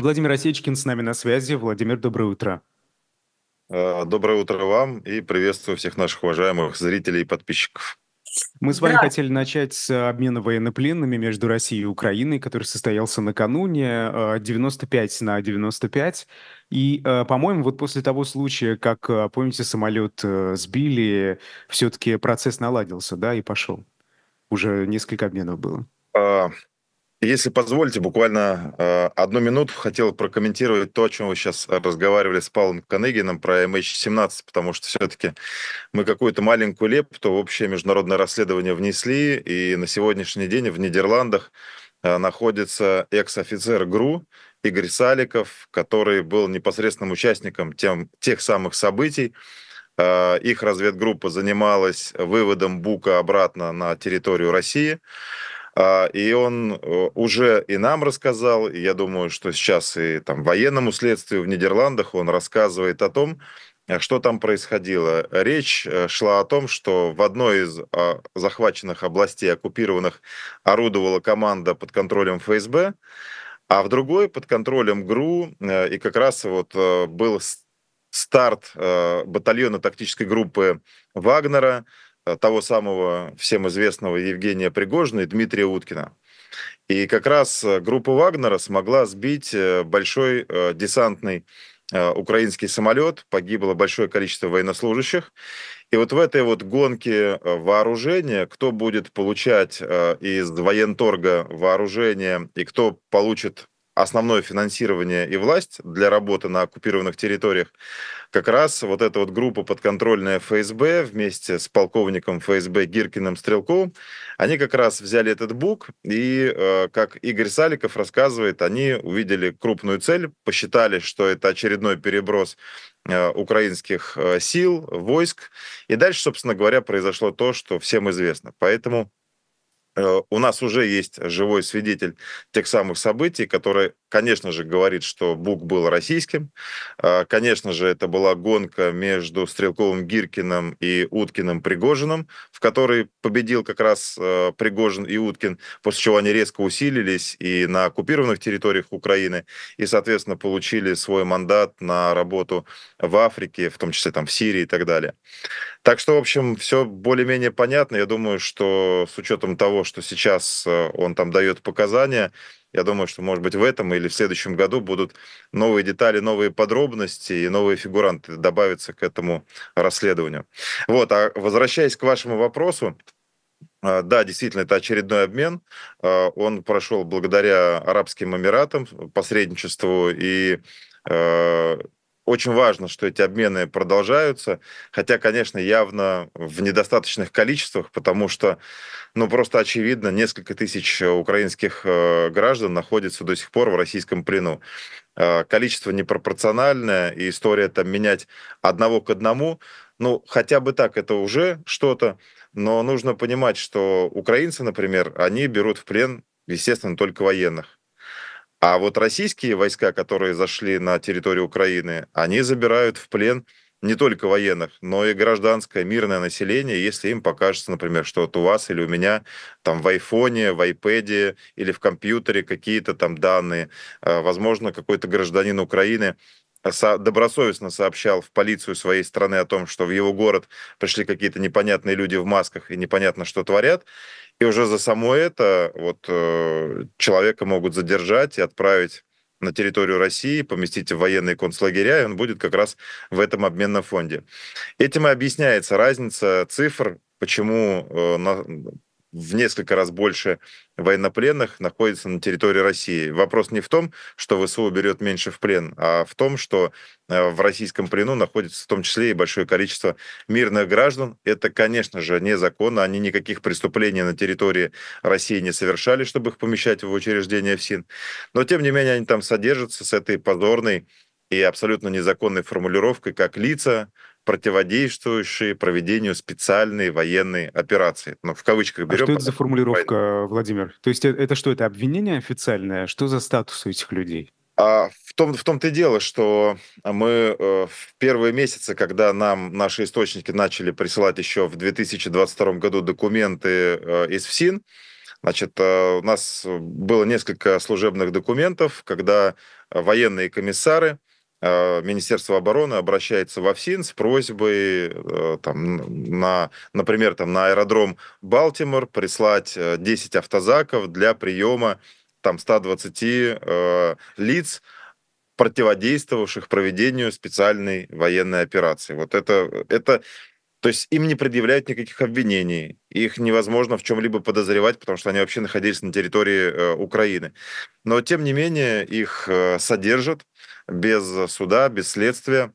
Владимир Осечкин с нами на связи. Владимир, доброе утро. Э, доброе утро вам и приветствую всех наших уважаемых зрителей и подписчиков. Мы с вами да. хотели начать с обмена военнопленными между Россией и Украиной, который состоялся накануне 95 э, на 95. И, э, по-моему, вот после того случая, как, помните, самолет сбили, все-таки процесс наладился, да, и пошел. Уже несколько обменов было. А, если позволите, буквально э, одну минуту хотел прокомментировать то, о чем вы сейчас разговаривали с Павлом Коныгином про MH17, потому что все-таки мы какую-то маленькую лепту в общее международное расследование внесли, и на сегодняшний день в Нидерландах э, находится экс-офицер ГРУ Игорь Саликов, который был непосредственным участником тем, тех самых событий, э, их разведгруппа занималась выводом Бука обратно на территорию России. А, и он э, уже и нам рассказал, и я думаю, что сейчас и там военному следствию в Нидерландах он рассказывает о том, э, что там происходило? Речь э, шла о том, что в одной из а, захваченных областей, оккупированных, орудовала команда под контролем ФСБ, а в другой под контролем ГРУ, и как раз вот был старт батальона тактической группы Вагнера, Э, того самого всем известного Евгения Пригожина и Дмитрия Уткина. И как раз э, группа Вагнера смогла сбить э, большой десантный украинский самолет, погибло большое количество военнослужащих. И вот в этой вот гонке вооружения, кто будет получать из военторга вооружение и кто получит основное финансирование и власть для работы на оккупированных территориях, как раз вот эта вот группа подконтрольная ФСБ вместе с полковником ФСБ Гиркиным Стрелковым, они как раз взяли этот бук, и, э, как Игорь Саликов рассказывает, они увидели крупную цель, посчитали, что это очередной переброс э, украинских э, сил, войск. И дальше, собственно говоря, произошло то, что всем известно. Поэтому Э, у нас уже есть живой свидетель тех самых событий, которые конечно же, говорит, что Бук был российским. А, конечно же, это была гонка между Стрелковым Гиркиным и Уткиным Пригожиным, в которой победил как раз а, Пригожин и Уткин, после чего они резко усилились и на оккупированных территориях Украины, и, соответственно, получили свой мандат на работу в Африке, в том числе там в Сирии и так далее. Так что, в общем, все более-менее понятно. Я думаю, что с учетом того, что сейчас а, он там дает показания, я думаю, что, может быть, в этом или в следующем году будут новые детали, новые подробности и новые фигуранты добавятся к этому расследованию. Вот, а возвращаясь к вашему вопросу, а, да, действительно, это очередной обмен. А, он прошел благодаря Арабским Эмиратам, посредничеству и а, очень важно, что эти обмены продолжаются, хотя, конечно, явно в недостаточных количествах, потому что, ну, просто очевидно, несколько тысяч э, украинских э, граждан находится до сих пор в российском плену. Э, количество непропорциональное, и история там менять одного к одному, ну, хотя бы так это уже что-то, но нужно понимать, что украинцы, например, они берут в плен, естественно, только военных а вот российские войска, которые зашли на территорию Украины, они забирают в плен не только военных, но и гражданское мирное население, если им покажется, например, что вот у вас или у меня там в айфоне, в айпеде или в компьютере какие-то там данные, э, возможно, какой-то гражданин Украины добросовестно сообщал в полицию своей страны о том, что в его город пришли какие-то непонятные люди в масках и непонятно, что творят. И уже за само это вот э, человека могут задержать и отправить на территорию России, поместить в военные концлагеря, и он будет как раз в этом обменном фонде. Этим и объясняется разница цифр, почему э, на в несколько раз больше военнопленных находится на территории России. Вопрос не в том, что ВСУ берет меньше в плен, а в том, что э, в российском плену находится в том числе и большое количество мирных граждан. Это, конечно же, незаконно. Они никаких преступлений на территории России не совершали, чтобы их помещать в учреждение ФСИН. Но, тем не менее, они там содержатся с этой позорной и абсолютно незаконной формулировкой, как лица, противодействующие проведению специальной военной операции. Ну, в кавычках а берем. А что это за формулировка, войны. Владимир? То есть э, это, что, это обвинение официальное? Что за статус у этих людей? А в, том, в том-то и дело, что мы э, в первые месяцы, когда нам наши источники начали присылать еще в 2022 году документы э, из ФСИН, значит, у нас было несколько служебных документов, когда военные комиссары Э, Министерство обороны обращается во ФСИН с просьбой, э, там, на, например, там, на аэродром Балтимор прислать 10 э, автозаков для приема там, 120 э, лиц, противодействовавших проведению специальной военной операции. Вот это, это то есть им не предъявляют никаких обвинений, их невозможно в чем-либо подозревать, потому что они вообще находились на территории э, Украины. Но тем не менее их э, содержат, без суда, без следствия.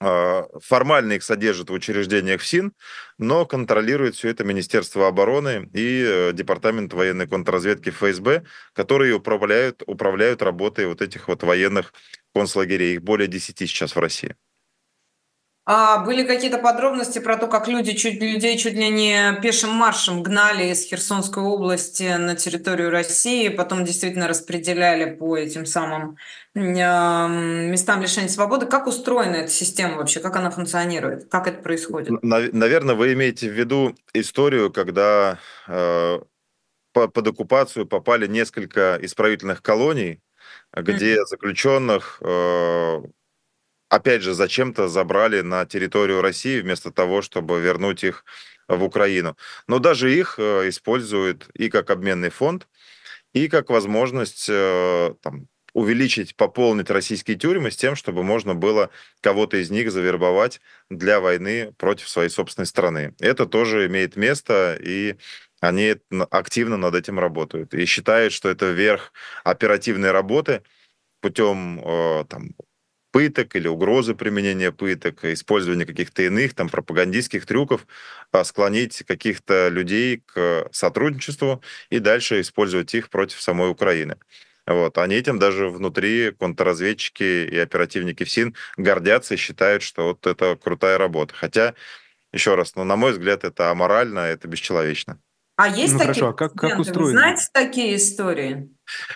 А, формально их содержат в учреждениях ФСИН, но контролирует все это Министерство обороны и э, Департамент военной контрразведки ФСБ, которые управляют, управляют работой вот этих вот военных концлагерей. Их более 10 сейчас в России. А были какие-то подробности про то, как люди чуть, людей чуть ли не пешим маршем гнали из Херсонской области на территорию России, потом действительно распределяли по этим самым местам лишения свободы. Как устроена эта система вообще? Как она функционирует? Как это происходит? Наверное, вы имеете в виду историю, когда э, под оккупацию попали несколько исправительных колоний, где mm-hmm. заключенных, э, опять же, зачем-то забрали на территорию России вместо того, чтобы вернуть их в Украину. Но даже их э, используют и как обменный фонд, и как возможность э, там, увеличить, пополнить российские тюрьмы с тем, чтобы можно было кого-то из них завербовать для войны против своей собственной страны. Это тоже имеет место, и они активно над этим работают. И считают, что это верх оперативной работы путем э, там, пыток или угрозы применения пыток, использования каких-то иных там пропагандистских трюков, а склонить каких-то людей к э, сотрудничеству и дальше использовать их против самой Украины. Вот. Они этим даже внутри контрразведчики и оперативники ФСИН гордятся и считают, что вот это крутая работа. Хотя, еще раз, ну, на мой взгляд, это аморально, это бесчеловечно. А есть ну, такие? Хорошо, а как, как устроено? Знаете такие истории?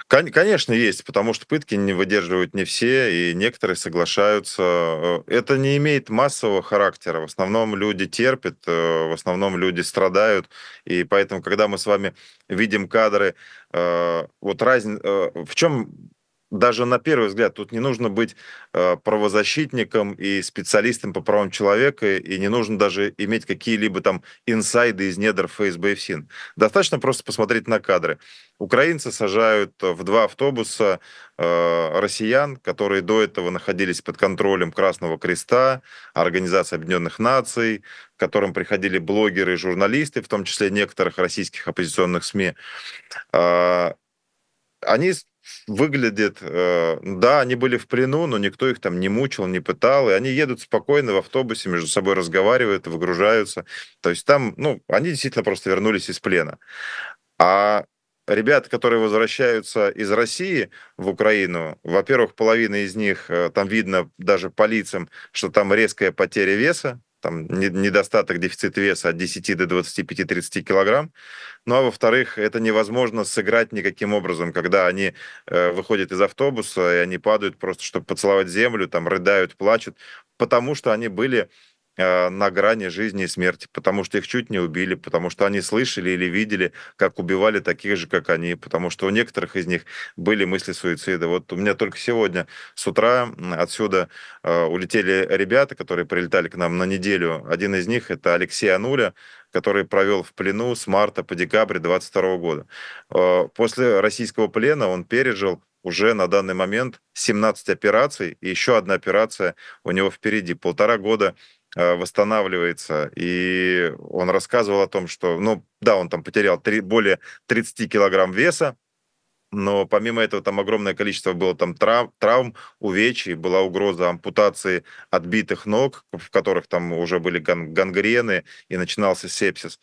Конечно, есть, потому что пытки не выдерживают не все, и некоторые соглашаются. Э, это не имеет массового характера. В основном люди терпят, э, в основном люди страдают. И поэтому, когда мы с вами видим кадры, э, вот разница. в чем даже на первый взгляд, тут не нужно быть э, правозащитником и специалистом по правам человека, и не нужно даже иметь какие-либо там инсайды из недр ФСБ и ФСИН. Достаточно просто посмотреть на кадры. Украинцы сажают в два автобуса э, россиян, которые до этого находились под контролем Красного Креста, Организации Объединенных Наций, к которым приходили блогеры и журналисты, в том числе некоторых российских оппозиционных СМИ. Э, они выглядит, э, да, они были в плену, но никто их там не мучил, не пытал, и они едут спокойно в автобусе, между собой разговаривают, выгружаются. То есть там, ну, они действительно просто вернулись из плена. А ребят, которые возвращаются из России в Украину, во-первых, половина из них, э, там видно даже по лицам, что там резкая потеря веса, там недостаток дефицит веса от 10 до 25-30 килограмм. Ну а во-вторых, это невозможно сыграть никаким образом, когда они э, выходят из автобуса и они падают просто, чтобы поцеловать землю, там рыдают, плачут, потому что они были Э, на грани жизни и смерти, потому что их чуть не убили, потому что они слышали или видели, как убивали таких же, как они, потому что у некоторых из них были мысли суицида. Вот у меня только сегодня с утра отсюда э, улетели ребята, которые прилетали к нам на неделю. Один из них — это Алексей Ануля, который провел в плену с марта по декабрь 2022 года. Э, после российского плена он пережил уже на данный момент 17 операций, и еще одна операция у него впереди. Полтора года Э, восстанавливается. И он рассказывал о том, что, ну, да, он там потерял 3, более 30 килограмм веса, но помимо этого там огромное количество было там трав, травм, увечий, была угроза ампутации отбитых ног, в которых там уже были ган, гангрены и начинался сепсис.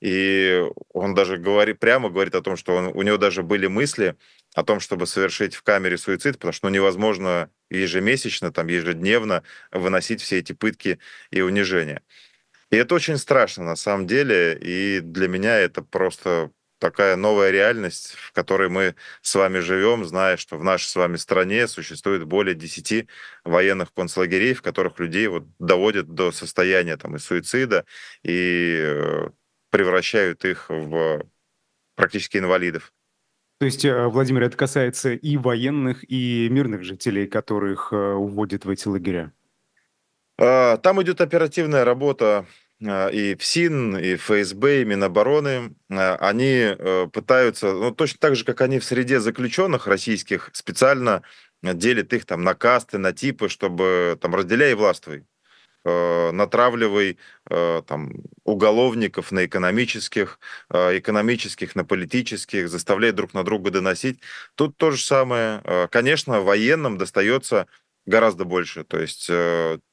И он даже говорит, прямо говорит о том, что он, у него даже были мысли о том, чтобы совершить в камере суицид, потому что ну, невозможно ежемесячно, там, ежедневно выносить все эти пытки и унижения. И это очень страшно на самом деле, и для меня это просто такая новая реальность, в которой мы с вами живем, зная, что в нашей с вами стране существует более 10 военных концлагерей, в которых людей вот доводят до состояния там, и суицида, и э, превращают их в практически инвалидов. То есть, э, Владимир, это касается и военных, и мирных жителей, которых э, уводят в эти лагеря? А, там идет оперативная работа а, и ФСИН, и ФСБ, и Минобороны. А, они э, пытаются, ну, точно так же, как они в среде заключенных российских, специально делят их там на касты, на типы, чтобы там разделяй и властвуй э, натравливай э, там, уголовников на экономических, э, экономических на политических, заставляй друг на друга доносить. Тут то же самое. Э, конечно, военным достается гораздо больше. То есть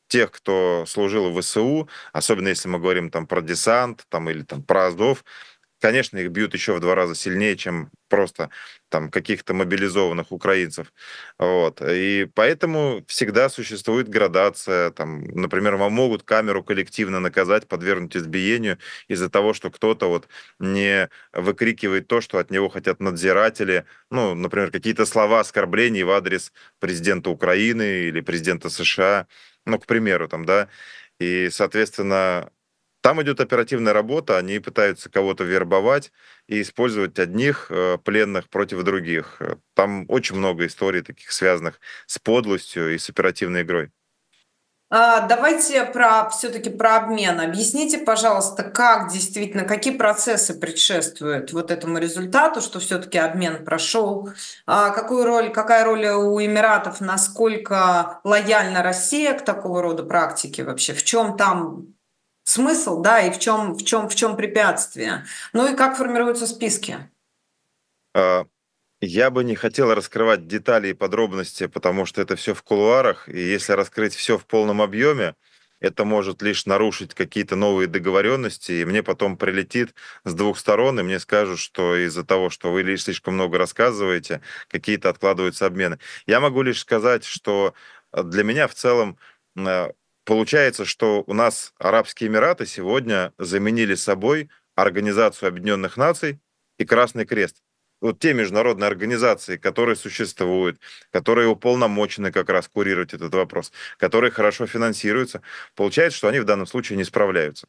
тех, кто служил в ВСУ, особенно если мы говорим там про десант там, или там, про Азов, Конечно, их бьют еще в два раза сильнее, чем просто там каких-то мобилизованных украинцев. Вот. И поэтому всегда существует градация. Там, например, вам могут камеру коллективно наказать, подвергнуть избиению из-за того, что кто-то вот не выкрикивает то, что от него хотят надзиратели. Ну, например, какие-то слова оскорблений в адрес президента Украины или президента США. Ну, к примеру, там, да. И, соответственно, там идет оперативная работа, они пытаются кого-то вербовать и использовать одних э, пленных против других. Там очень много историй таких связанных с подлостью и с оперативной игрой. А, давайте про все-таки про обмен. Объясните, пожалуйста, как действительно, какие процессы предшествуют вот этому результату, что все-таки обмен прошел, а, какую роль, какая роль у Эмиратов, насколько лояльна Россия к такого рода практике вообще, в чем там смысл, да, и в чем, в чем, в чем препятствие. Ну и как формируются списки? А, я бы не хотел раскрывать детали и подробности, потому что это все в кулуарах, и если раскрыть все в полном объеме, это может лишь нарушить какие-то новые договоренности, и мне потом прилетит с двух сторон, и мне скажут, что из-за того, что вы лишь слишком много рассказываете, какие-то откладываются обмены. Я могу лишь сказать, что а, для меня в целом а, Получается, что у нас Арабские Эмираты сегодня заменили собой Организацию Объединенных Наций и Красный Крест. Вот те международные организации, которые существуют, которые уполномочены как раз курировать этот вопрос, которые хорошо финансируются, получается, что они в данном случае не справляются.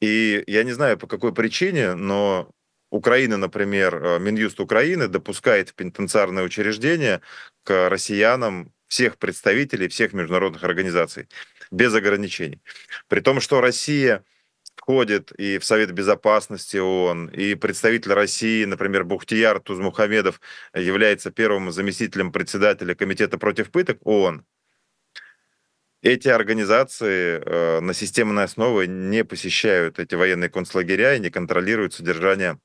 И я не знаю, по какой причине, но Украина, например, э, Минюст Украины допускает в пенитенциарное учреждение к россиянам всех представителей всех международных организаций без ограничений. При том, что Россия входит и в Совет Безопасности ООН, и представитель России, например, Бухтияр Тузмухамедов э, является первым заместителем председателя Комитета против пыток ООН, эти организации э, на системной основе не посещают эти военные концлагеря и не контролируют содержание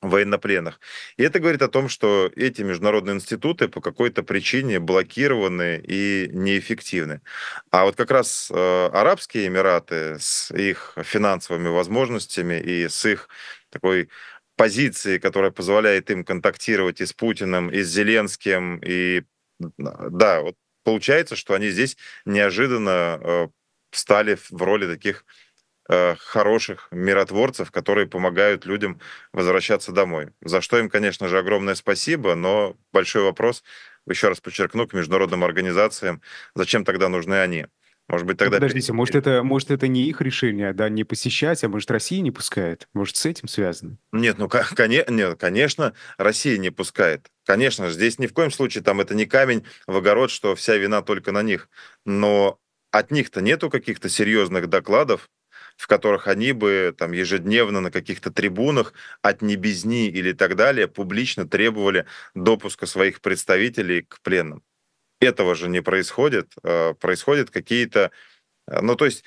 военнопленных. И это говорит о том, что эти международные институты по какой-то причине блокированы и неэффективны. А вот как раз э, Арабские Эмираты с их финансовыми возможностями и с их такой позиции, которая позволяет им контактировать и с Путиным, и с Зеленским, и да, вот получается, что они здесь неожиданно э, стали в роли таких Э, хороших миротворцев, которые помогают людям возвращаться домой. За что им, конечно же, огромное спасибо, но большой вопрос, еще раз подчеркну, к международным организациям, зачем тогда нужны они? Может быть, тогда... Подождите, может это, может, это не их решение, да, не посещать, а может, Россия не пускает? Может, с этим связано? Нет, ну, кон... нет, конечно, Россия не пускает. Конечно, здесь ни в коем случае, там, это не камень в огород, что вся вина только на них. Но от них-то нету каких-то серьезных докладов, в которых они бы там ежедневно на каких-то трибунах от небезни или так далее публично требовали допуска своих представителей к пленным. Этого же не происходит. Э, происходят какие-то... Э, ну, то есть,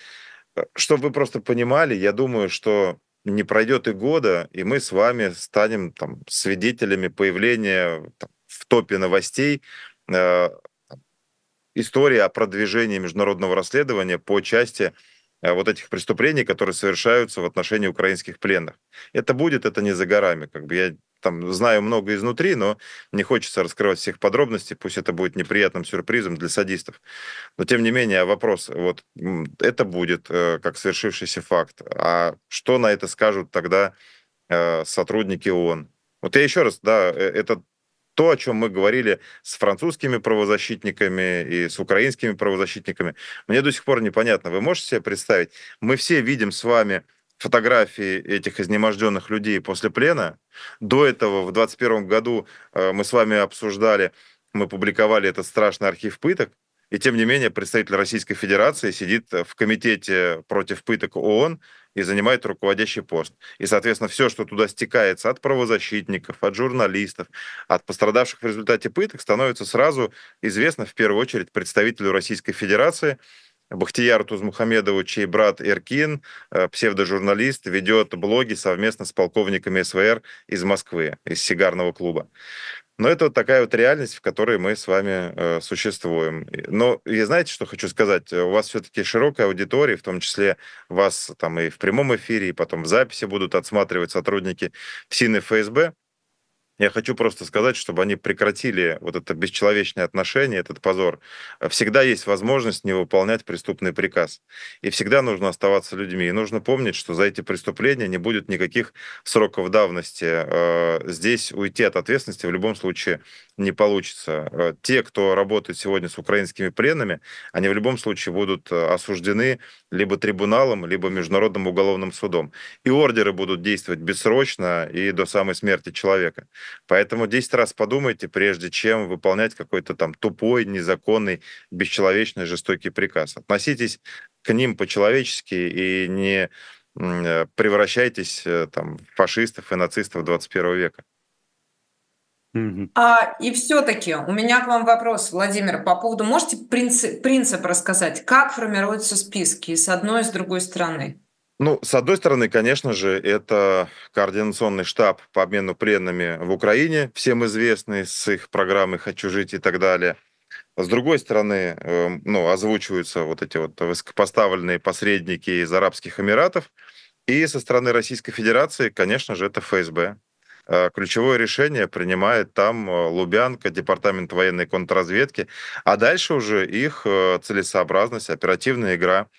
э, чтобы вы просто понимали, я думаю, что не пройдет и года, и мы с вами станем там, свидетелями появления там, в топе новостей э, истории о продвижении международного расследования по части Э, вот этих преступлений, которые совершаются в отношении украинских пленных. Это будет, это не за горами. Как бы я там знаю много изнутри, но не хочется раскрывать всех подробностей, пусть это будет неприятным сюрпризом для садистов. Но тем не менее, а вопрос, вот это будет э, как совершившийся факт. А что на это скажут тогда э, сотрудники ООН? Вот я еще раз, да, э, это то, о чем мы говорили с французскими правозащитниками и с украинскими правозащитниками, мне до сих пор непонятно. Вы можете себе представить? Мы все видим с вами фотографии этих изнеможденных людей после плена. До этого, в 2021 году, э, мы с вами обсуждали, мы публиковали этот страшный архив пыток, и тем не менее представитель Российской Федерации сидит э, в комитете против пыток ООН, и занимает руководящий пост. И, соответственно, все, что туда стекается от правозащитников, от журналистов, от пострадавших в результате пыток, становится сразу известно в первую очередь представителю Российской Федерации, Бахтияр Тузмухамедову, чей брат Эркин, э, псевдожурналист, ведет блоги совместно с полковниками СВР из Москвы, из сигарного клуба. Но это вот такая вот реальность, в которой мы с вами э, существуем. Но и знаете, что хочу сказать? Э, у вас все-таки широкая аудитория, в том числе вас там и в прямом эфире, и потом в записи будут отсматривать сотрудники ФСИН и ФСБ. Я хочу просто сказать, чтобы они прекратили вот это бесчеловечное отношение, этот позор. Всегда есть возможность не выполнять преступный приказ. И всегда нужно оставаться людьми. И нужно помнить, что за эти преступления не будет никаких сроков давности. Э, здесь уйти от ответственности в любом случае не получится. Э, те, кто работает сегодня с украинскими пленными, они в любом случае будут э, осуждены либо трибуналом, либо Международным уголовным судом. И ордеры будут действовать бессрочно и до самой смерти человека. Поэтому 10 раз подумайте, прежде чем выполнять какой-то там тупой, незаконный, бесчеловечный, жестокий приказ. Относитесь к ним по-человечески и не э, превращайтесь э, там, в фашистов и нацистов 21 века. А, и все-таки у меня к вам вопрос, Владимир, по поводу, можете принцип, принцип рассказать, как формируются списки с одной и с другой стороны? Ну, с одной стороны, конечно же, это координационный штаб по обмену пленными в Украине, всем известный с их программой «Хочу жить» и так далее. С другой стороны, эм, ну, озвучиваются вот эти вот высокопоставленные посредники из Арабских Эмиратов. И со стороны Российской Федерации, конечно же, это ФСБ. Э, ключевое решение принимает там э, Лубянка, Департамент военной контрразведки, а дальше уже их э, целесообразность, оперативная игра –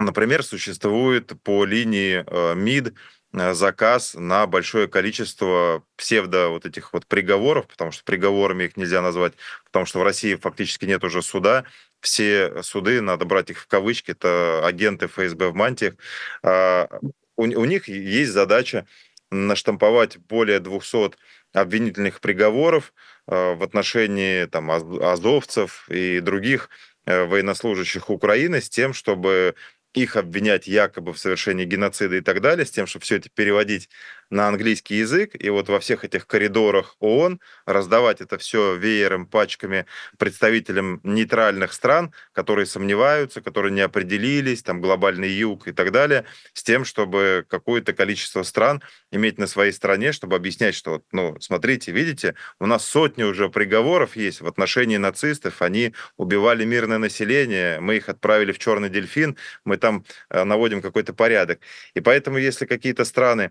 Например, существует по линии э, МИД э, заказ на большое количество псевдо вот этих вот приговоров, потому что приговорами их нельзя назвать, потому что в России фактически нет уже суда. Все суды, надо брать их в кавычки, это агенты ФСБ в мантиях. А, у, у них есть задача наштамповать более 200 обвинительных приговоров э, в отношении там, азовцев и других военнослужащих Украины с тем, чтобы их обвинять якобы в совершении геноцида и так далее, с тем, чтобы все это переводить на английский язык, и вот во всех этих коридорах ООН раздавать это все веером, пачками представителям нейтральных стран, которые сомневаются, которые не определились, там глобальный юг и так далее, с тем, чтобы какое-то количество стран иметь на своей стране, чтобы объяснять, что вот, ну, смотрите, видите, у нас сотни уже приговоров есть в отношении нацистов, они убивали мирное население, мы их отправили в черный дельфин, мы там э, наводим какой-то порядок. И поэтому, если какие-то страны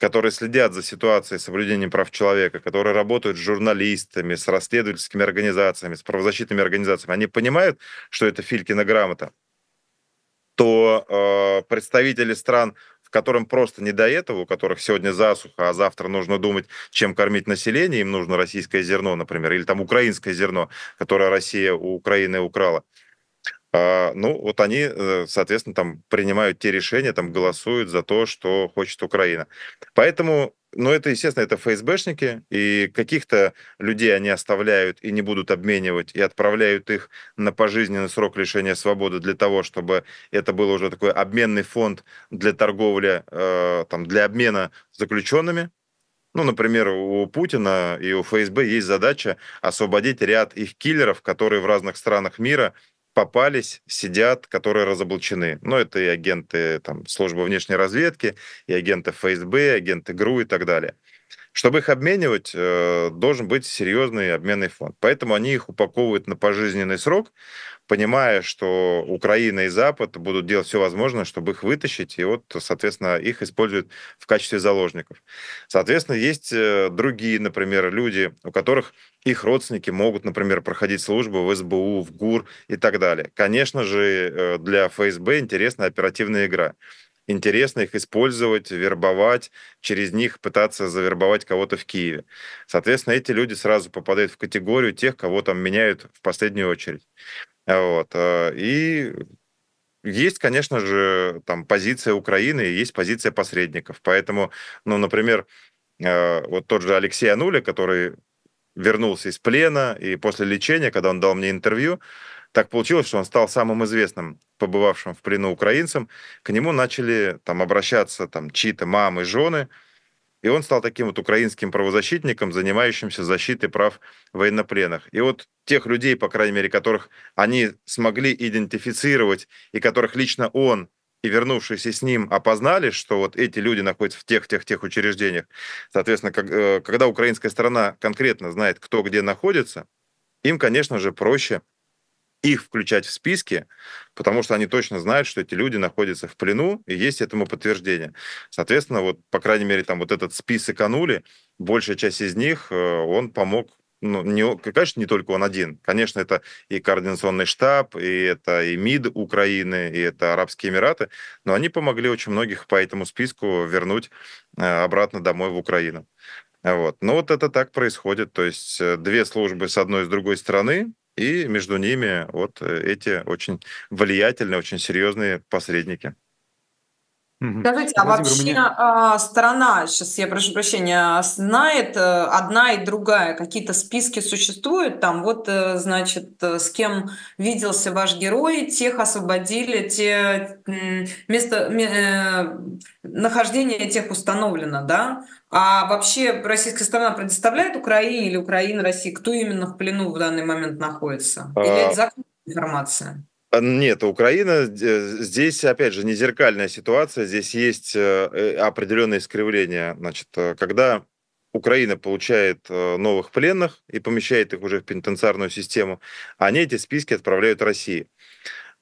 которые следят за ситуацией соблюдения прав человека, которые работают с журналистами, с расследовательскими организациями, с правозащитными организациями, они понимают, что это Филькина грамота, то э, представители стран, в котором просто не до этого, у которых сегодня засуха, а завтра нужно думать, чем кормить население, им нужно российское зерно, например, или там украинское зерно, которое Россия у Украины украла, а, ну, вот они, э, соответственно, там принимают те решения, там голосуют за то, что хочет Украина. Поэтому, ну, это, естественно, это ФСБшники, и каких-то людей они оставляют и не будут обменивать, и отправляют их на пожизненный срок лишения свободы для того, чтобы это был уже такой обменный фонд для торговли, э, там, для обмена заключенными, ну, например, у Путина и у ФСБ есть задача освободить ряд их киллеров, которые в разных странах мира попались, сидят, которые разоблачены. Но ну, это и агенты там, службы внешней разведки, и агенты ФСБ, и агенты ГРУ и так далее. Чтобы их обменивать, э, должен быть серьезный обменный фонд. Поэтому они их упаковывают на пожизненный срок, понимая, что Украина и Запад будут делать все возможное, чтобы их вытащить, и вот, соответственно, их используют в качестве заложников. Соответственно, есть э, другие, например, люди, у которых их родственники могут, например, проходить службу в СБУ, в ГУР и так далее. Конечно же, э, для ФСБ интересна оперативная игра интересно их использовать, вербовать, через них пытаться завербовать кого-то в Киеве. Соответственно, эти люди сразу попадают в категорию тех, кого там меняют в последнюю очередь. Вот. Э, и есть, конечно же, там позиция Украины и есть позиция посредников. Поэтому, ну, например, э, вот тот же Алексей Ануля, который вернулся из плена, и после лечения, когда он дал мне интервью, так получилось, что он стал самым известным побывавшим в плену украинцем. К нему начали там обращаться там чьи-то мамы, жены, и он стал таким вот украинским правозащитником, занимающимся защитой прав военнопленных. И вот тех людей, по крайней мере, которых они смогли идентифицировать, и которых лично он и вернувшиеся с ним опознали, что вот эти люди находятся в тех, тех, тех учреждениях. Соответственно, как, э, когда украинская сторона конкретно знает, кто где находится, им, конечно же, проще их включать в списки, потому что они точно знают, что эти люди находятся в плену, и есть этому подтверждение. Соответственно, вот, по крайней мере, там вот этот список Анули, большая часть из них, э, он помог ну, не, конечно, не только он один. Конечно, это и координационный штаб, и это и МИД Украины, и это Арабские Эмираты, но они помогли очень многих по этому списку вернуть э, обратно домой в Украину. Вот. Но ну, вот это так происходит. То есть э, две службы с одной и с другой стороны и между ними вот э, эти очень влиятельные, очень серьезные посредники. Скажите, а вообще а, страна сейчас я прошу прощения, знает э, одна и другая, какие-то списки существуют, там вот, э, значит, э, с кем виделся ваш герой, тех освободили, те место нахождение тех установлено, да? А вообще российская сторона предоставляет Украине или Украина России, кто именно в плену в данный момент находится? Или а. это закрытая информация? А, нет, Украина э, здесь, опять же, не зеркальная ситуация, здесь есть э, э, определенные искривления. Значит, когда Украина получает новых пленных и помещает их уже в пенитенциарную систему, они эти списки отправляют России.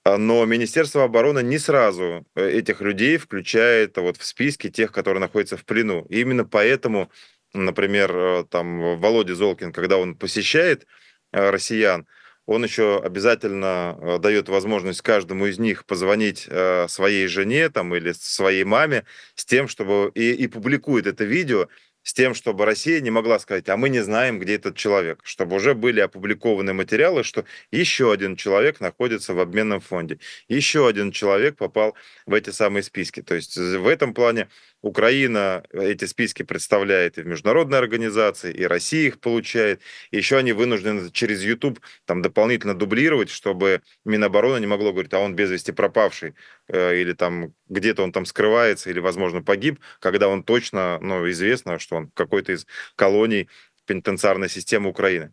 А, но Министерство обороны не сразу этих людей включает вот в списки тех, которые находятся в плену. И именно поэтому, например, там Володя Золкин, когда он посещает россиян, он еще обязательно э, дает возможность каждому из них позвонить э, своей жене там, или своей маме с тем, чтобы и, и публикует это видео, с тем, чтобы Россия не могла сказать, а мы не знаем, где этот человек, чтобы уже были опубликованы материалы, что еще один человек находится в обменном фонде, еще один человек попал в эти самые списки. То есть в этом плане Украина эти списки представляет и в международной организации, и Россия их получает. еще они вынуждены через YouTube там дополнительно дублировать, чтобы Минобороны не могло говорить, а он без вести пропавший. Э, или там где-то он там скрывается, или, возможно, погиб, когда он точно, ну, известно, что он какой-то из колоний пенитенциарной системы Украины.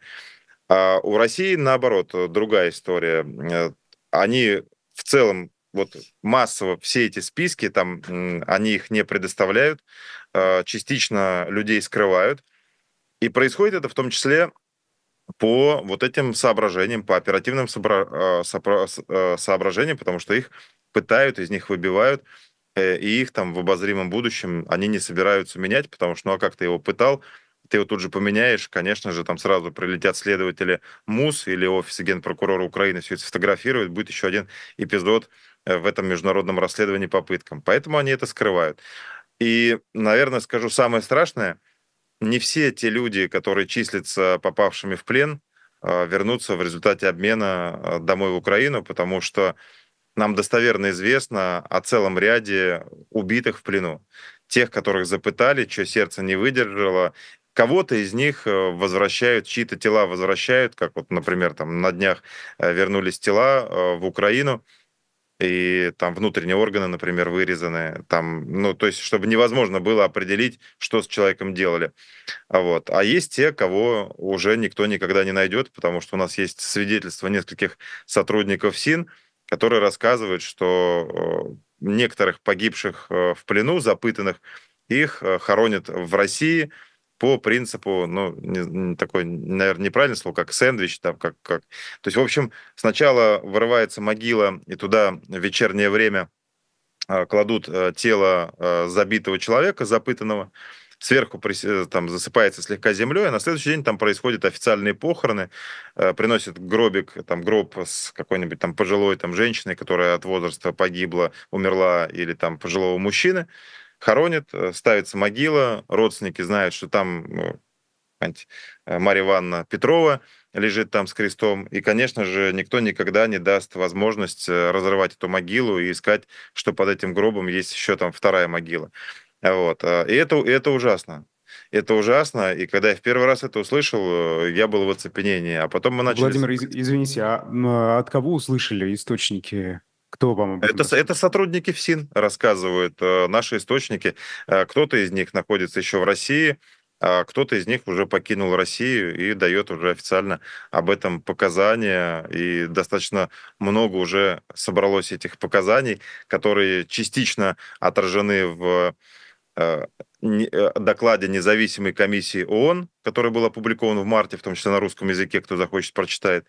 А у России, наоборот, э, другая история. Э, они в целом вот массово все эти списки, там, они их не предоставляют, частично людей скрывают. И происходит это в том числе по вот этим соображениям, по оперативным сообра... соображениям, потому что их пытают, из них выбивают, э, и их там в обозримом будущем они не собираются менять, потому что, ну а как ты его пытал, ты его тут же поменяешь, конечно же, там сразу прилетят следователи МУС или офис генпрокурора Украины, все это сфотографируют, будет еще один эпизод э, в этом международном расследовании попыткам, Поэтому они это скрывают. И, наверное, скажу самое страшное, не все те люди, которые числятся попавшими в плен, э, вернутся в результате обмена домой в Украину, потому что нам достоверно известно о целом ряде убитых в плену. Тех, которых запытали, чье сердце не выдержало, Кого-то из них э, возвращают, чьи-то тела возвращают, как вот, например, там на днях э, вернулись тела э, в Украину, и там внутренние органы, например, вырезаны, там, ну, то есть, чтобы невозможно было определить, что с человеком делали. А Вот. А есть те, кого уже никто никогда не найдет, потому что у нас есть свидетельство нескольких сотрудников СИН, который рассказывает, что э, некоторых погибших э, в плену, запытанных, их э, хоронят в России по принципу, ну, не, такой, наверное, неправильное слово, как сэндвич, там, как, как... То есть, в общем, сначала вырывается могила, и туда в вечернее время кладут тело забитого человека, запытанного, сверху э, там засыпается слегка землей, а на следующий день там происходят официальные похороны, э, приносят гробик, там гроб с какой-нибудь там пожилой там женщиной, которая от возраста погибла, умерла, или там пожилого мужчины, хоронят, э, ставится могила, родственники знают, что там ну, э, Мария Ивановна Петрова лежит там с крестом. И, конечно же, никто никогда не даст возможность разрывать эту могилу и искать, что под этим гробом есть еще там вторая могила. Вот. А, и это, это ужасно. Это ужасно. И когда я в первый раз это услышал, э, я был в оцепенении. А потом мы начали... Владимир, из- извините, а, а от кого услышали источники? Кто вам это, это сотрудники ФСИН рассказывают, э, наши источники. Э, кто-то из них находится еще в России, а кто-то из них уже покинул Россию и дает уже официально об этом показания. И достаточно много уже собралось этих показаний, которые частично отражены в Э, э, докладе независимой комиссии ООН, который был опубликован в марте, в том числе на русском языке, кто захочет, прочитает.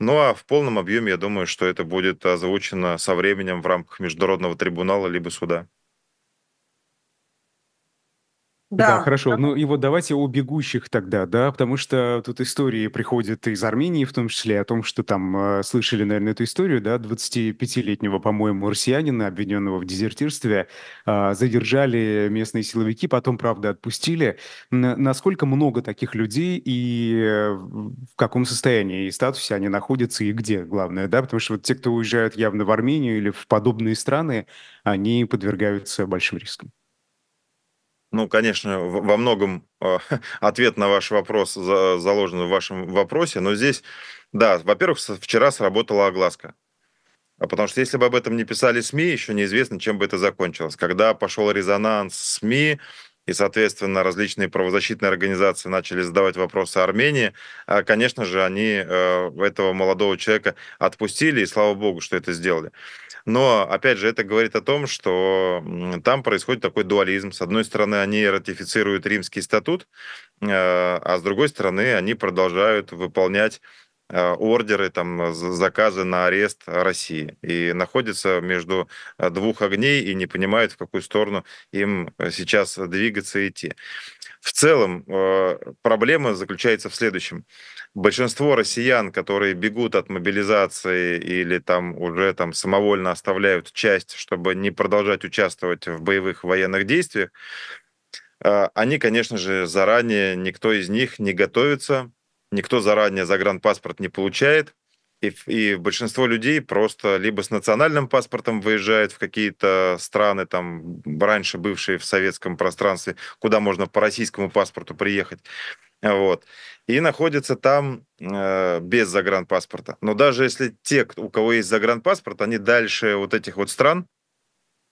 Ну а в полном объеме, я думаю, что это будет озвучено со временем в рамках Международного трибунала либо суда. Да, да, хорошо. Да. Ну и вот давайте о бегущих тогда, да, потому что тут истории приходят из Армении, в том числе о том, что там э, слышали, наверное, эту историю, да, 25-летнего, по-моему, россиянина, обвиненного в дезертирстве, э, задержали местные силовики, потом, правда, отпустили. Н- насколько много таких людей и э, в каком состоянии и статусе они находятся и где, главное, да, потому что вот те, кто уезжают явно в Армению или в подобные страны, они подвергаются большим рискам. Ну, конечно, во многом э, ответ на ваш вопрос заложен в вашем вопросе, но здесь, да, во-первых, вчера сработала огласка. А потому что если бы об этом не писали СМИ, еще неизвестно, чем бы это закончилось. Когда пошел резонанс СМИ, и, соответственно, различные правозащитные организации начали задавать вопросы Армении, а, конечно же, они э, этого молодого человека отпустили, и слава богу, что это сделали. Но, опять же, это говорит о том, что там происходит такой дуализм. С одной стороны, они ратифицируют римский статут, э, а с другой стороны, они продолжают выполнять Э, ордеры, там, заказы на арест России. И находятся между э, двух огней и не понимают, в какую сторону им э, сейчас двигаться и идти. В целом проблема заключается в следующем. Большинство россиян, которые бегут от мобилизации или там уже там самовольно оставляют часть, чтобы не продолжать участвовать в боевых военных действиях, они, конечно же, заранее, никто из них не готовится никто заранее загранпаспорт не получает, и, и большинство людей просто либо с национальным паспортом выезжают в какие-то страны, там, раньше бывшие в советском пространстве, куда можно по российскому паспорту приехать, вот, и находятся там э, без загранпаспорта. Но даже если те, у кого есть загранпаспорт, они дальше вот этих вот стран,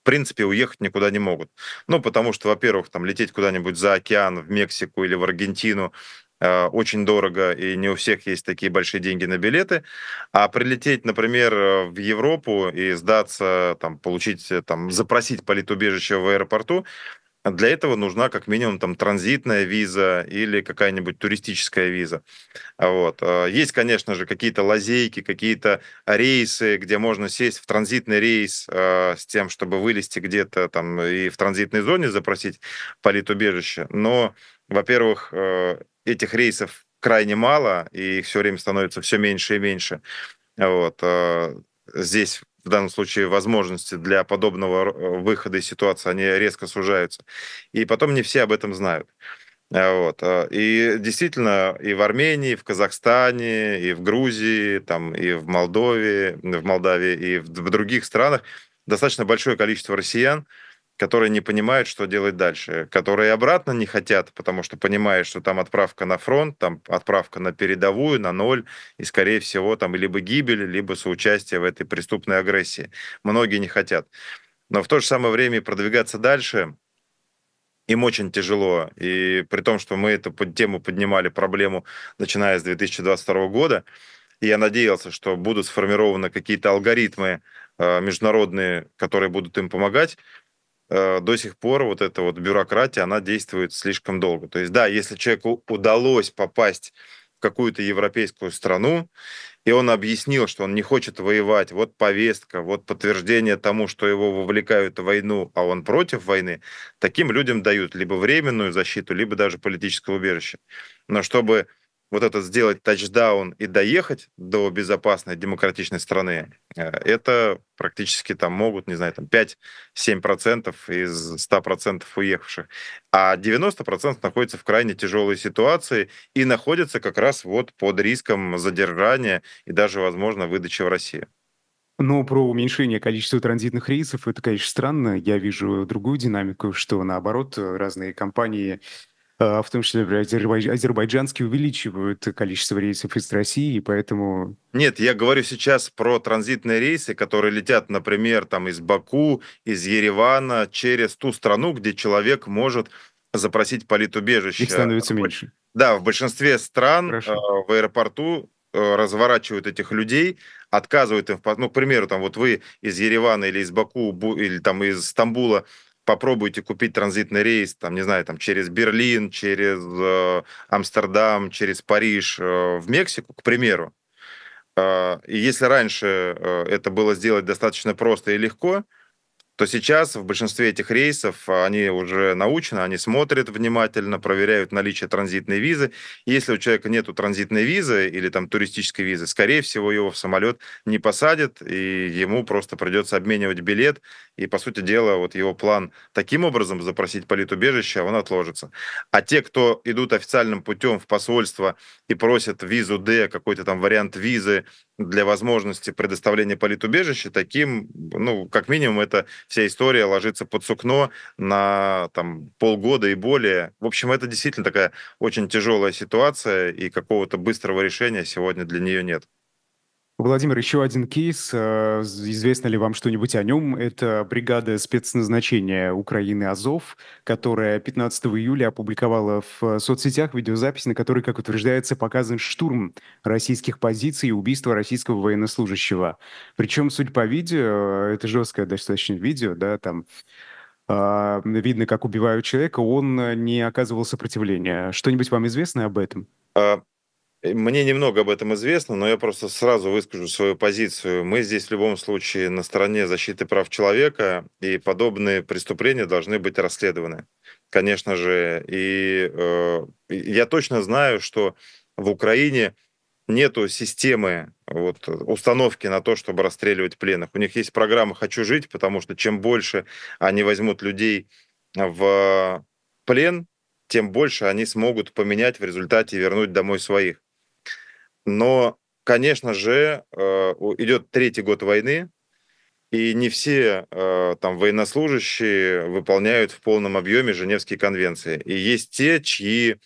в принципе, уехать никуда не могут. Ну, потому что, во-первых, там лететь куда-нибудь за океан, в Мексику или в Аргентину, Э, очень дорого, и не у всех есть такие большие деньги на билеты. А прилететь, например, э, в Европу и сдаться, там, получить, э, там, запросить политубежище в аэропорту, а для этого нужна как минимум там транзитная виза или какая-нибудь туристическая виза. А вот. А, есть, конечно же, какие-то лазейки, какие-то рейсы, где можно сесть в транзитный рейс с тем, чтобы вылезти где-то там и в транзитной зоне запросить политубежище. Но, во-первых, э, этих рейсов крайне мало, и их все время становится все меньше и меньше. Вот. Здесь в данном случае возможности для подобного э, выхода из ситуации, они резко сужаются. И потом не все об этом знают. Э, вот. Э, и действительно, и в Армении, и в Казахстане, и в Грузии, там, и в Молдове, в Молдавии, и в других странах достаточно большое количество россиян, которые не понимают, что делать дальше, которые обратно не хотят, потому что понимают, что там отправка на фронт, там отправка на передовую, на ноль, и, скорее всего, там либо гибель, либо соучастие в этой преступной агрессии. Многие не хотят. Но в то же самое время продвигаться дальше им очень тяжело. И при том, что мы эту тему поднимали, проблему, начиная с 2022 года, и я надеялся, что будут сформированы какие-то алгоритмы э, международные, которые будут им помогать, Э, до сих пор вот эта вот бюрократия, она действует слишком долго. То есть, да, если человеку удалось попасть в какую-то европейскую страну, и он объяснил, что он не хочет воевать, вот повестка, вот подтверждение тому, что его вовлекают в войну, а он против войны, таким людям дают либо временную защиту, либо даже политическое убежище. Но чтобы вот это сделать тачдаун и доехать до безопасной демократичной страны, э, это практически там могут, не знаю, там 5-7% из 100% уехавших. А 90% находятся в крайне тяжелой ситуации и находятся как раз вот под риском задержания и даже, возможно, выдачи в Россию. Но ну, про уменьшение количества транзитных рейсов это, конечно, странно. Я вижу другую динамику, что наоборот разные компании а, в том числе, например, азербайджанские увеличивают количество рейсов из России, и поэтому... Нет, я говорю сейчас про транзитные рейсы, которые летят, например, там из Баку, из Еревана, через ту страну, где человек может запросить политубежище. Их становится меньше. Да, в большинстве стран Хорошо. А, в аэропорту э, разворачивают этих людей, отказывают им, ну, к примеру, там вот вы из Еревана или из Баку, или там из Стамбула попробуйте купить транзитный рейс, там, не знаю, там, через Берлин, через э, Амстердам, через Париж э, в Мексику, к примеру. Э, и если раньше э, это было сделать достаточно просто и легко, то сейчас в большинстве этих рейсов а, они уже научены, они смотрят внимательно, проверяют наличие транзитной визы. Если у человека нет транзитной визы или там туристической визы, скорее всего, его в самолет не посадят, и ему просто придется обменивать билет. И, по сути дела, вот его план таким образом запросить политубежище, он отложится. А те, кто идут официальным путем в посольство и просят визу D, какой-то там вариант визы для возможности предоставления политубежища таким, ну, как минимум, эта вся история ложится под сукно на там, полгода и более. В общем, это действительно такая очень тяжелая ситуация, и какого-то быстрого решения сегодня для нее нет. Владимир, еще один кейс. Э, известно ли вам что-нибудь о нем? Это бригада спецназначения Украины «Азов», которая 15 июля опубликовала в э, соцсетях видеозапись, на которой, как утверждается, показан штурм российских позиций и убийство российского военнослужащего. Причем, судя по видео, э, это жесткое достаточно видео, да, там видно, как убивают человека, он не оказывал сопротивления. Что-нибудь вам известно об этом? Э, мне немного об этом известно, но я просто сразу выскажу свою позицию. Мы здесь в любом случае на стороне защиты прав человека, и подобные преступления должны быть расследованы, конечно же. И э, я точно знаю, что в Украине нету системы вот, установки на то, чтобы расстреливать пленных. У них есть программа «Хочу жить», потому что чем больше они возьмут людей в плен, тем больше они смогут поменять в результате и вернуть домой своих. Но, конечно же, э, идет третий год войны, и не все э, там военнослужащие выполняют в полном объеме Женевские конвенции. И есть те, чьи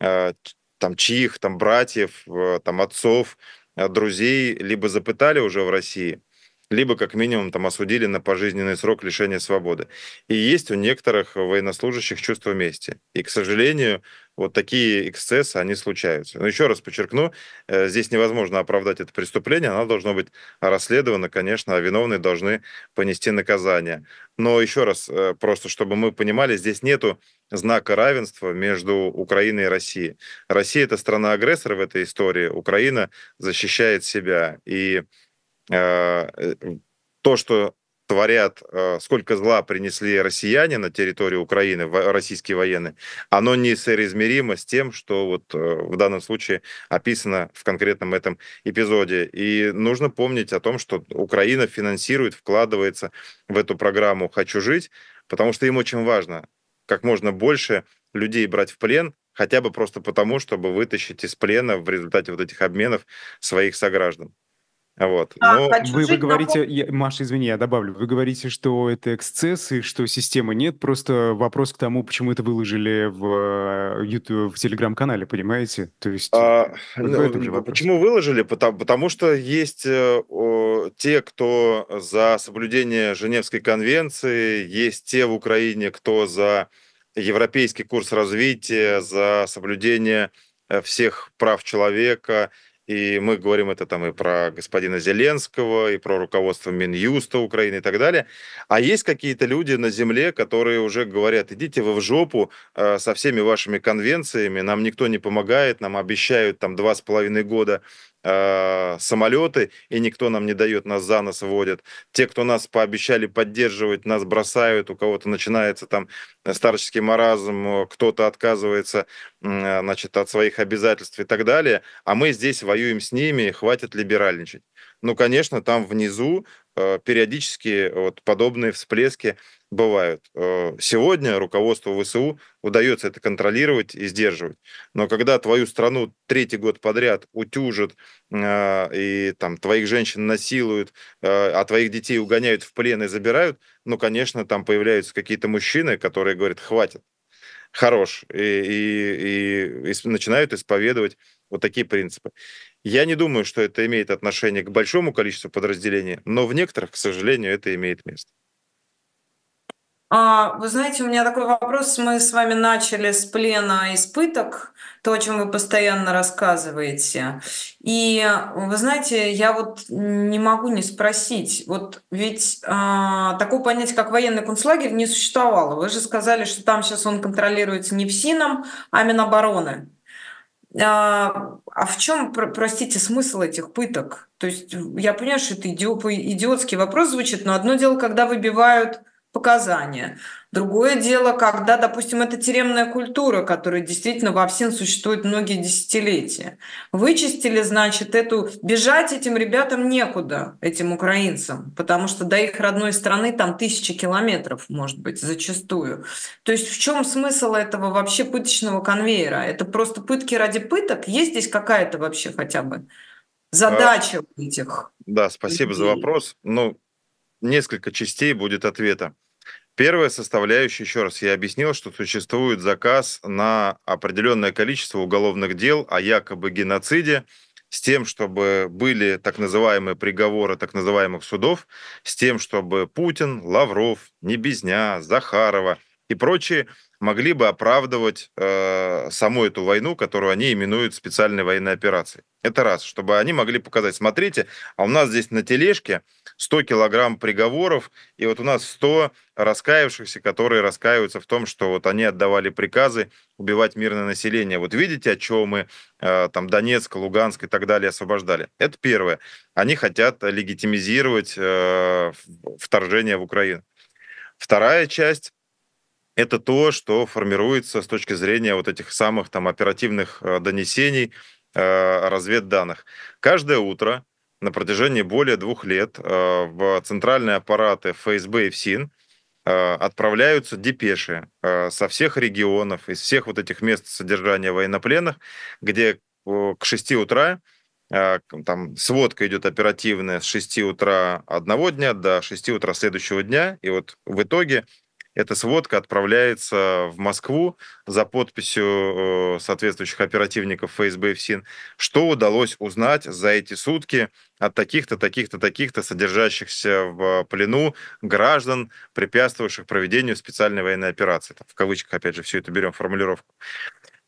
э, там чьих там братьев, там отцов, друзей либо запытали уже в России – либо как минимум там осудили на пожизненный срок лишения свободы. И есть у некоторых военнослужащих чувство мести. И, к сожалению, вот такие эксцессы, они случаются. Но еще раз подчеркну, э, здесь невозможно оправдать это преступление, оно должно быть расследовано, конечно, а виновные должны понести наказание. Но еще раз, э, просто чтобы мы понимали, здесь нету знака равенства между Украиной и Россией. Россия — это страна-агрессор в этой истории, Украина защищает себя. И Э, то, что творят, э, сколько зла принесли россияне на территории Украины, российские военные, оно несоизмеримо с тем, что вот э, в данном случае описано в конкретном этом эпизоде. И нужно помнить о том, что Украина финансирует, вкладывается в эту программу «Хочу жить», потому что им очень важно как можно больше людей брать в плен, хотя бы просто потому, чтобы вытащить из плена в результате вот этих обменов своих сограждан. Вот. А, Но... вы, вы говорите, я, Маша, извини, я добавлю, вы говорите, что это эксцесс и что системы нет, просто вопрос к тому, почему это выложили в YouTube, э, в телеграм-канале, понимаете? То есть а, ну, этом же Почему выложили? Потому, потому что есть э, те, кто за соблюдение Женевской конвенции, есть те в Украине, кто за европейский курс развития, за соблюдение э, всех прав человека, и мы говорим это там и про господина Зеленского, и про руководство Минюста Украины и так далее. А есть какие-то люди на земле, которые уже говорят, идите вы в жопу э, со всеми вашими конвенциями, нам никто не помогает, нам обещают там два с половиной года Э, самолеты, и никто нам не дает, нас за нас вводят. Те, кто нас пообещали поддерживать, нас бросают, у кого-то начинается там старческий маразм, э, кто-то отказывается э, значит, от своих обязательств и так далее, а мы здесь воюем с ними, хватит либеральничать. Ну, конечно, там внизу периодически вот подобные всплески бывают. Э, сегодня руководству ВСУ удается это контролировать и сдерживать. Но когда твою страну третий год подряд утюжат, э, и там твоих женщин насилуют, э, а твоих детей угоняют в плен и забирают, ну, конечно, там появляются какие-то мужчины, которые говорят, хватит, хорош, и, и, и, и начинают исповедовать вот такие принципы. Я не думаю, что это имеет отношение к большому количеству подразделений, но в некоторых, к сожалению, это имеет место. А, вы знаете, у меня такой вопрос. Мы с вами начали с плена и с то, о чем вы постоянно рассказываете. И вы знаете, я вот не могу не спросить. Вот ведь а, такого понятия, как военный концлагерь, не существовало. Вы же сказали, что там сейчас он контролируется не ФСИНом, а Минобороны. А, а в чем, простите, смысл этих пыток? То есть я понимаю, что это идиот, идиотский вопрос звучит, но одно дело, когда выбивают показания. Другое дело, когда, допустим, это тюремная культура, которая действительно во всем существует многие десятилетия. Вычистили, значит, эту... Бежать этим ребятам некуда, этим украинцам, потому что до их родной страны там тысячи километров, может быть, зачастую. То есть в чем смысл этого вообще пыточного конвейера? Это просто пытки ради пыток? Есть здесь какая-то вообще хотя бы задача а, этих? Да, спасибо людей? за вопрос. Ну, несколько частей будет ответа. Первая составляющая, еще раз, я объяснил, что существует заказ на определенное количество уголовных дел о якобы геноциде, с тем, чтобы были так называемые приговоры так называемых судов, с тем, чтобы Путин, Лавров, Небезня, Захарова и прочие могли бы оправдывать э, саму эту войну, которую они именуют специальной военной операцией. Это раз, чтобы они могли показать, смотрите, а у нас здесь на тележке 100 килограмм приговоров, и вот у нас 100 раскаявшихся, которые раскаиваются в том, что вот они отдавали приказы убивать мирное население. Вот видите, о чем мы э, там Донецк, Луганск и так далее освобождали. Это первое. Они хотят легитимизировать э, вторжение в Украину. Вторая часть это то, что формируется с точки зрения вот этих самых там оперативных э, донесений, э, разведданных. Каждое утро на протяжении более двух лет э, в центральные аппараты ФСБ и ФСИН отправляются депеши со всех регионов, из всех вот этих мест содержания военнопленных, где к 6 утра там сводка идет оперативная с 6 утра одного дня до 6 утра следующего дня, и вот в итоге эта сводка отправляется в Москву за подписью э, соответствующих оперативников ФСБ и ФСИН. Что удалось узнать за эти сутки от таких-то, таких-то, таких-то содержащихся в э, плену граждан, препятствовавших проведению специальной военной операции. Там, в кавычках, опять же, все это берем формулировку.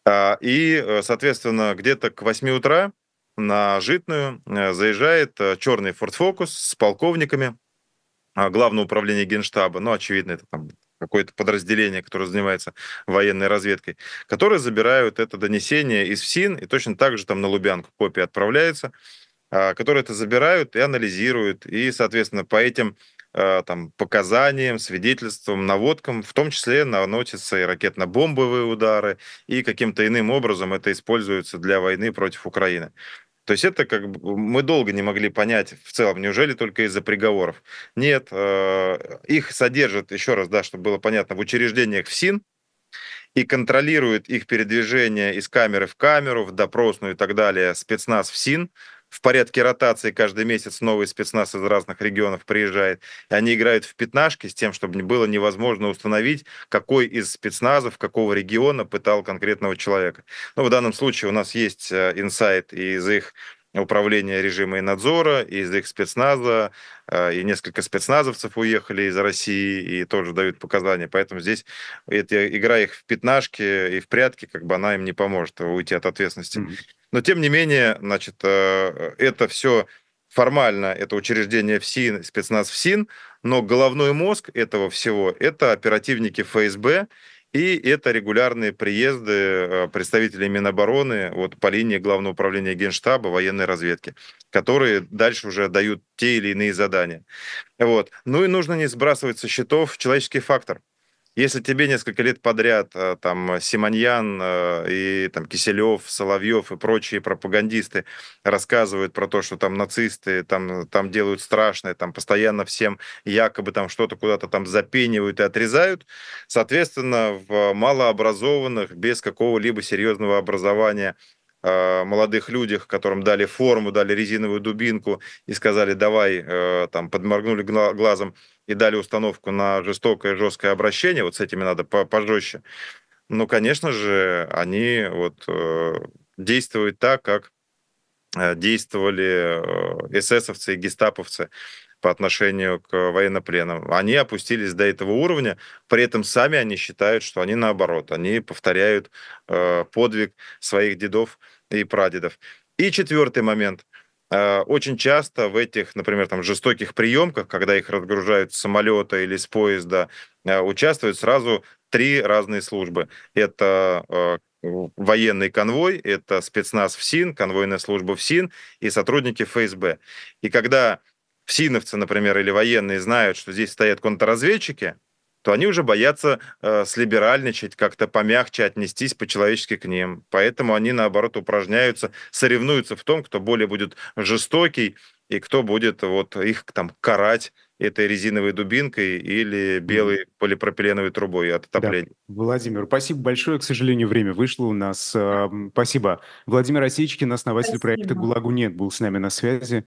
А, и, э, соответственно, где-то к 8 утра на Житную заезжает черный Ford Focus с полковниками а, Главного управления Генштаба. Ну, очевидно, это там какое-то подразделение, которое занимается военной разведкой, которые забирают это донесение из ФСИН и точно так же там на Лубянку копии отправляется, а, которые это забирают и анализируют, и, соответственно, по этим а, там, показаниям, свидетельствам, наводкам, в том числе наносятся и ракетно-бомбовые удары, и каким-то иным образом это используется для войны против Украины. То есть это как бы мы долго не могли понять в целом, неужели только из-за приговоров. Нет, э, их содержат, еще раз, да, чтобы было понятно, в учреждениях ФСИН, и контролирует их передвижение из камеры в камеру, в допросную и так далее спецназ ФСИН в порядке ротации каждый месяц новый спецназ из разных регионов приезжает. И они играют в пятнашки с тем, чтобы было невозможно установить, какой из спецназов какого региона пытал конкретного человека. Ну, в данном случае у нас есть э, инсайт из их управления режима и надзора, и из их спецназа, э, и несколько спецназовцев уехали из России и тоже дают показания. Поэтому здесь эта игра их в пятнашки и в прятки, как бы она им не поможет уйти от ответственности. Но тем не менее, значит, э, это все формально, это учреждение ФСИН, спецназ ФСИН, но головной мозг этого всего – это оперативники ФСБ, и это регулярные приезды э, представителей Минобороны вот, по линии Главного управления Генштаба военной разведки, которые дальше уже дают те или иные задания. Вот. Ну и нужно не сбрасывать со счетов человеческий фактор. Если тебе несколько лет подряд э, там э, Симоньян э, и там Киселев, Соловьев и прочие пропагандисты рассказывают про то, что там нацисты там, там делают страшное, там постоянно всем якобы там что-то куда-то там запенивают и отрезают, соответственно, в малообразованных, без какого-либо серьезного образования Э, молодых людях, которым дали форму, дали резиновую дубинку и сказали «давай», э, там, подморгнули глазом и дали установку на жестокое, жесткое обращение, вот с этими надо пожестче, ну, конечно же, они вот э, действуют так, как действовали эсэсовцы и гестаповцы по отношению к военнопленным. Они опустились до этого уровня, при этом сами они считают, что они наоборот, они повторяют э, подвиг своих дедов и прадедов. И четвертый момент. Э, очень часто в этих, например, там жестоких приемках, когда их разгружают с самолета или с поезда, э, участвуют сразу три разные службы. Это э, военный конвой, это спецназ ФСИН, конвойная служба ФСИН и сотрудники ФСБ. И когда синовцы, например, или военные знают, что здесь стоят контрразведчики, то они уже боятся э, слиберальничать, как-то помягче отнестись по-человечески к ним. Поэтому они, наоборот, упражняются, соревнуются в том, кто более будет жестокий и кто будет вот их там карать этой резиновой дубинкой или белой полипропиленовой трубой от отопления. Да. Владимир, спасибо большое. К сожалению, время вышло у нас. Эм, спасибо. Владимир Осечкин, основатель спасибо. проекта «ГУЛАГу нет», был с нами на связи.